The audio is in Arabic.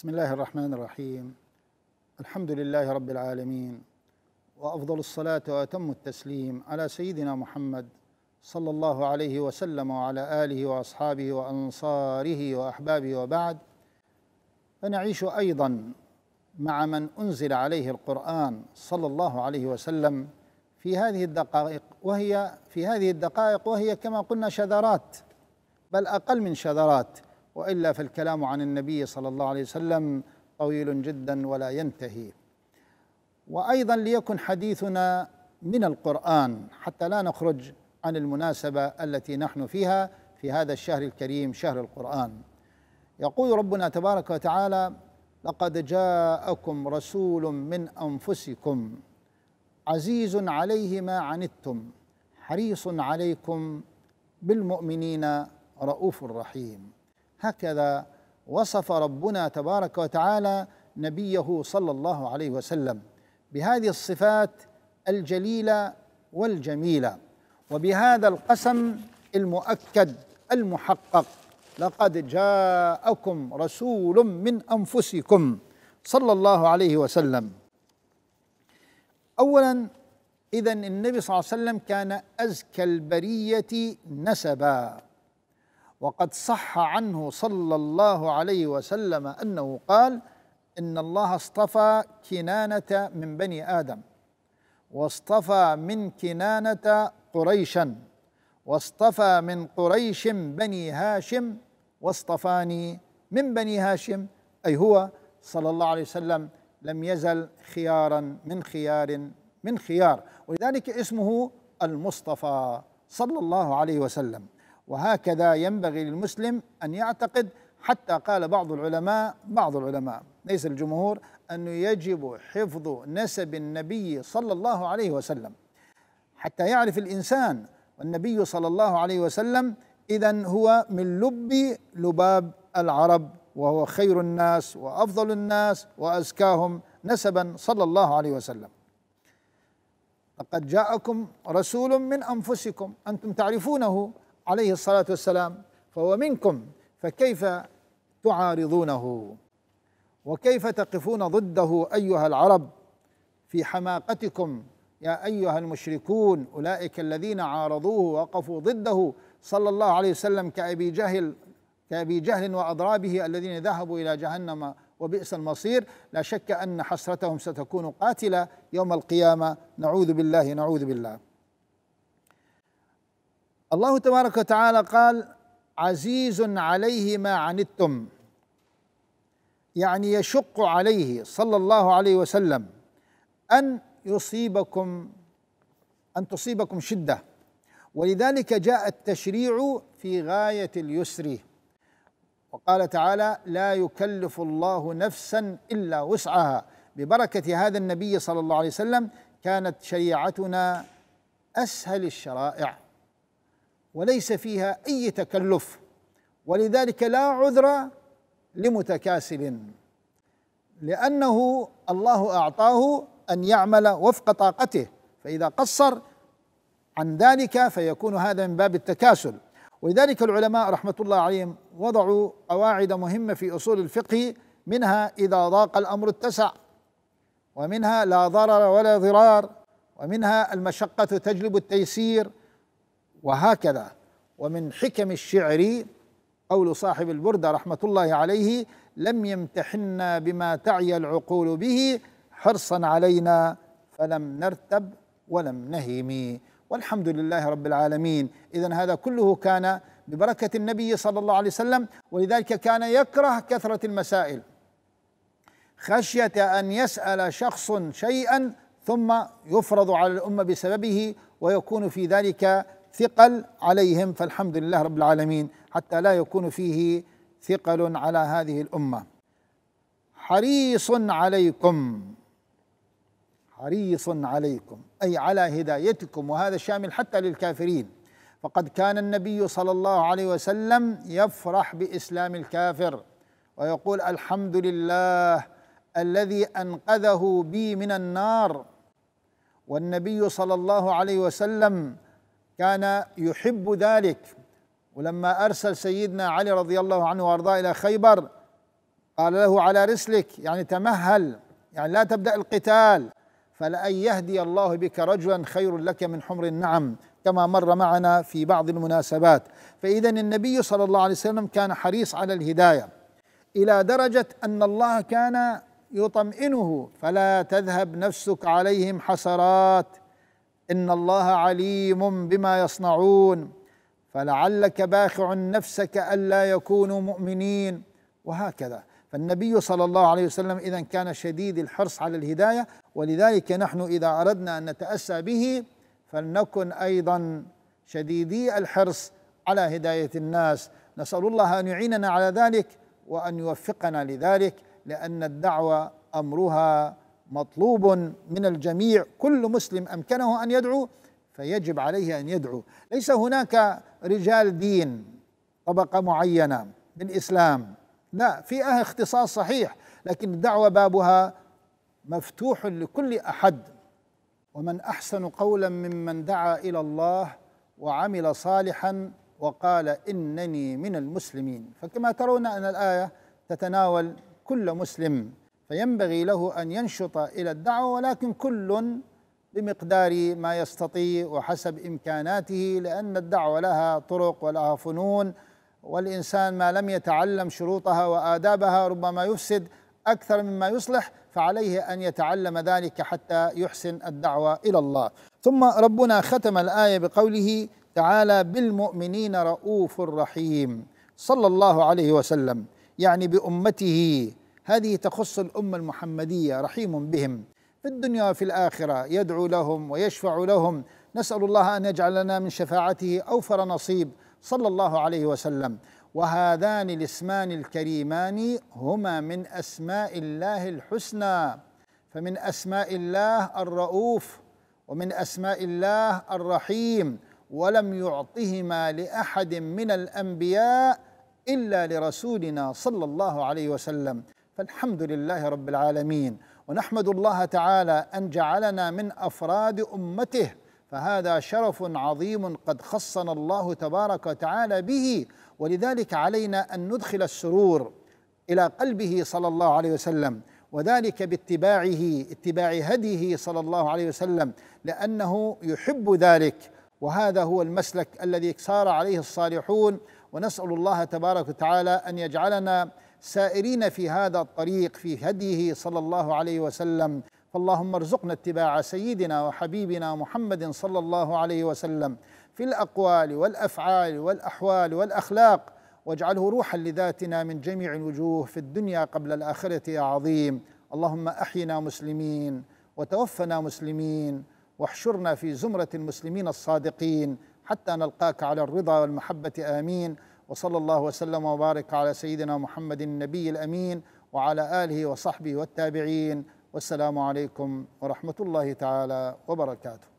بسم الله الرحمن الرحيم الحمد لله رب العالمين وافضل الصلاه واتم التسليم على سيدنا محمد صلى الله عليه وسلم وعلى اله واصحابه وانصاره واحبابه وبعد فنعيش ايضا مع من انزل عليه القران صلى الله عليه وسلم في هذه الدقائق وهي في هذه الدقائق وهي كما قلنا شذرات بل اقل من شذرات والا فالكلام عن النبي صلى الله عليه وسلم طويل جدا ولا ينتهي وايضا ليكن حديثنا من القران حتى لا نخرج عن المناسبه التي نحن فيها في هذا الشهر الكريم شهر القران يقول ربنا تبارك وتعالى لقد جاءكم رسول من انفسكم عزيز عليه ما عنتم حريص عليكم بالمؤمنين رؤوف رحيم هكذا وصف ربنا تبارك وتعالى نبيه صلى الله عليه وسلم بهذه الصفات الجليله والجميله وبهذا القسم المؤكد المحقق لقد جاءكم رسول من انفسكم صلى الله عليه وسلم اولا اذا النبي صلى الله عليه وسلم كان ازكى البريه نسبا وقد صح عنه صلى الله عليه وسلم انه قال ان الله اصطفى كنانه من بني ادم واصطفى من كنانه قريشا واصطفى من قريش بني هاشم واصطفاني من بني هاشم اي هو صلى الله عليه وسلم لم يزل خيارا من خيار من خيار ولذلك اسمه المصطفى صلى الله عليه وسلم وهكذا ينبغي للمسلم أن يعتقد حتى قال بعض العلماء بعض العلماء ليس الجمهور أنه يجب حفظ نسب النبي صلى الله عليه وسلم حتى يعرف الإنسان والنبي صلى الله عليه وسلم إذا هو من لب لباب العرب وهو خير الناس وأفضل الناس وأزكاهم نسبا صلى الله عليه وسلم لقد جاءكم رسول من أنفسكم أنتم تعرفونه عليه الصلاة والسلام فهو منكم فكيف تعارضونه وكيف تقفون ضده أيها العرب في حماقتكم يا أيها المشركون أولئك الذين عارضوه وقفوا ضده صلى الله عليه وسلم كأبي جهل كأبي جهل وأضرابه الذين ذهبوا إلى جهنم وبئس المصير لا شك أن حسرتهم ستكون قاتلة يوم القيامة نعوذ بالله نعوذ بالله الله تبارك وتعالى قال عزيز عليه ما عنتم يعني يشق عليه صلى الله عليه وسلم ان يصيبكم ان تصيبكم شده ولذلك جاء التشريع في غايه اليسر وقال تعالى لا يكلف الله نفسا الا وسعها ببركه هذا النبي صلى الله عليه وسلم كانت شريعتنا اسهل الشرائع وليس فيها اي تكلف ولذلك لا عذر لمتكاسل لانه الله اعطاه ان يعمل وفق طاقته فاذا قصر عن ذلك فيكون هذا من باب التكاسل ولذلك العلماء رحمه الله عليهم وضعوا قواعد مهمه في اصول الفقه منها اذا ضاق الامر اتسع ومنها لا ضرر ولا ضرار ومنها المشقه تجلب التيسير وهكذا ومن حكم الشعر قول صاحب البردة رحمة الله عليه لم يمتحنا بما تعي العقول به حرصا علينا فلم نرتب ولم نهيم والحمد لله رب العالمين إذا هذا كله كان ببركة النبي صلى الله عليه وسلم ولذلك كان يكره كثرة المسائل خشية أن يسأل شخص شيئا ثم يفرض على الأمة بسببه ويكون في ذلك ثقل عليهم فالحمد لله رب العالمين حتى لا يكون فيه ثقل على هذه الامه حريص عليكم حريص عليكم اي على هدايتكم وهذا شامل حتى للكافرين فقد كان النبي صلى الله عليه وسلم يفرح باسلام الكافر ويقول الحمد لله الذي انقذه بي من النار والنبي صلى الله عليه وسلم كان يحب ذلك ولما ارسل سيدنا علي رضي الله عنه وارضاه الى خيبر قال له على رسلك يعني تمهل يعني لا تبدا القتال فلأن يهدي الله بك رجلا خير لك من حمر النعم كما مر معنا في بعض المناسبات فإذا النبي صلى الله عليه وسلم كان حريص على الهداية إلى درجة أن الله كان يطمئنه فلا تذهب نفسك عليهم حسرات ان الله عليم بما يصنعون فلعلك باخع نفسك الا يكونوا مؤمنين وهكذا فالنبي صلى الله عليه وسلم اذا كان شديد الحرص على الهدايه ولذلك نحن اذا اردنا ان نتاسى به فلنكن ايضا شديدي الحرص على هدايه الناس نسال الله ان يعيننا على ذلك وان يوفقنا لذلك لان الدعوه امرها مطلوب من الجميع كل مسلم امكنه ان يدعو فيجب عليه ان يدعو ليس هناك رجال دين طبقه معينه بالاسلام لا فيها اختصاص صحيح لكن الدعوه بابها مفتوح لكل احد ومن احسن قولا ممن دعا الى الله وعمل صالحا وقال انني من المسلمين فكما ترون ان الايه تتناول كل مسلم فينبغي له ان ينشط الى الدعوه ولكن كل بمقدار ما يستطيع وحسب امكاناته لان الدعوه لها طرق ولها فنون والانسان ما لم يتعلم شروطها وادابها ربما يفسد اكثر مما يصلح فعليه ان يتعلم ذلك حتى يحسن الدعوه الى الله ثم ربنا ختم الايه بقوله تعالى بالمؤمنين رؤوف رحيم صلى الله عليه وسلم يعني بامته هذه تخص الأمة المحمدية رحيم بهم في الدنيا وفي الآخرة يدعو لهم ويشفع لهم نسأل الله أن يجعلنا من شفاعته أوفر نصيب صلى الله عليه وسلم وهذان الاسمان الكريمان هما من أسماء الله الحسنى فمن أسماء الله الرؤوف ومن أسماء الله الرحيم ولم يعطهما لأحد من الأنبياء إلا لرسولنا صلى الله عليه وسلم فالحمد لله رب العالمين ونحمد الله تعالى ان جعلنا من افراد امته فهذا شرف عظيم قد خصنا الله تبارك وتعالى به ولذلك علينا ان ندخل السرور الى قلبه صلى الله عليه وسلم وذلك باتباعه اتباع هديه صلى الله عليه وسلم لانه يحب ذلك وهذا هو المسلك الذي سار عليه الصالحون ونسال الله تبارك وتعالى ان يجعلنا سائرين في هذا الطريق في هديه صلى الله عليه وسلم فاللهم ارزقنا اتباع سيدنا وحبيبنا محمد صلى الله عليه وسلم في الاقوال والافعال والاحوال والاخلاق واجعله روحا لذاتنا من جميع الوجوه في الدنيا قبل الاخره يا عظيم اللهم احينا مسلمين وتوفنا مسلمين واحشرنا في زمره المسلمين الصادقين حتى نلقاك على الرضا والمحبه امين وصلى الله وسلم وبارك على سيدنا محمد النبي الامين وعلى اله وصحبه والتابعين والسلام عليكم ورحمه الله تعالى وبركاته.